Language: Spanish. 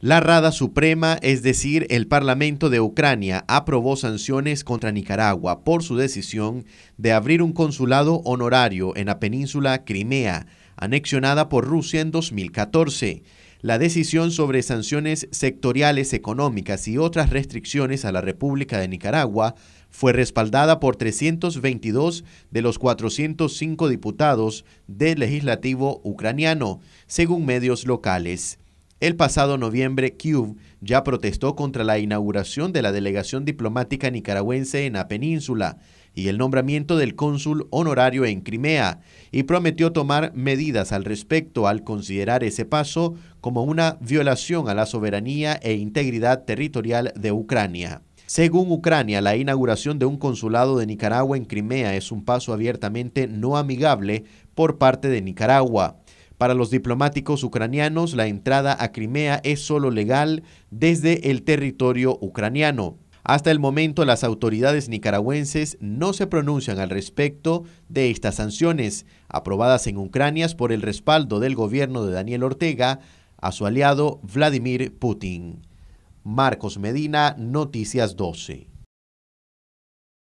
La Rada Suprema, es decir, el Parlamento de Ucrania, aprobó sanciones contra Nicaragua por su decisión de abrir un consulado honorario en la península Crimea, anexionada por Rusia en 2014. La decisión sobre sanciones sectoriales económicas y otras restricciones a la República de Nicaragua fue respaldada por 322 de los 405 diputados del legislativo ucraniano, según medios locales. El pasado noviembre, Cube ya protestó contra la inauguración de la delegación diplomática nicaragüense en la península y el nombramiento del cónsul honorario en Crimea, y prometió tomar medidas al respecto al considerar ese paso como una violación a la soberanía e integridad territorial de Ucrania. Según Ucrania, la inauguración de un consulado de Nicaragua en Crimea es un paso abiertamente no amigable por parte de Nicaragua. Para los diplomáticos ucranianos, la entrada a Crimea es solo legal desde el territorio ucraniano. Hasta el momento, las autoridades nicaragüenses no se pronuncian al respecto de estas sanciones, aprobadas en Ucrania por el respaldo del gobierno de Daniel Ortega a su aliado Vladimir Putin. Marcos Medina, Noticias 12.